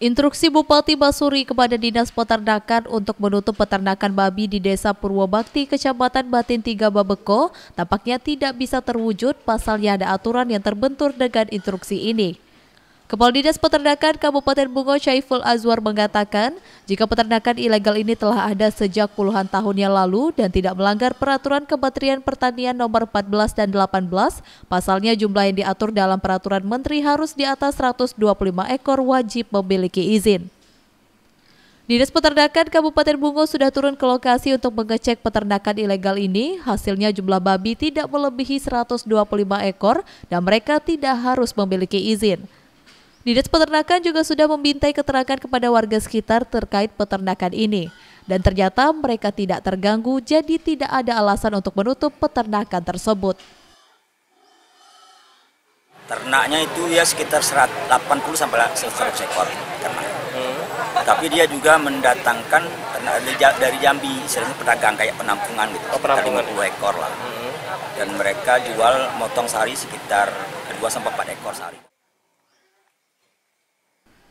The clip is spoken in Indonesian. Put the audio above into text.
Instruksi Bupati Basuri kepada Dinas Peternakan untuk menutup peternakan babi di Desa Purwobakti, Kecamatan Batin Tiga Babeko, tampaknya tidak bisa terwujud pasalnya ada aturan yang terbentur dengan instruksi ini. Kepala Dinas Peternakan Kabupaten Bungo Syaiful Azwar mengatakan, jika peternakan ilegal ini telah ada sejak puluhan tahun yang lalu dan tidak melanggar peraturan Kementerian Pertanian nomor 14 dan 18, pasalnya jumlah yang diatur dalam peraturan menteri harus di atas 125 ekor wajib memiliki izin. Dinas Peternakan Kabupaten Bungo sudah turun ke lokasi untuk mengecek peternakan ilegal ini. Hasilnya jumlah babi tidak melebihi 125 ekor dan mereka tidak harus memiliki izin. Dinas Peternakan juga sudah membintai keterangan kepada warga sekitar terkait peternakan ini. Dan ternyata mereka tidak terganggu, jadi tidak ada alasan untuk menutup peternakan tersebut. Ternaknya itu ya sekitar 180 sampai 100 ekor ternak. Hmm. Tapi dia juga mendatangkan ternak dari Jambi, sering pedagang kayak penampungan gitu, oh, dua sekitar 50 ekor lah. Hmm. Dan mereka jual motong sehari sekitar 2 sampai 4 ekor sehari.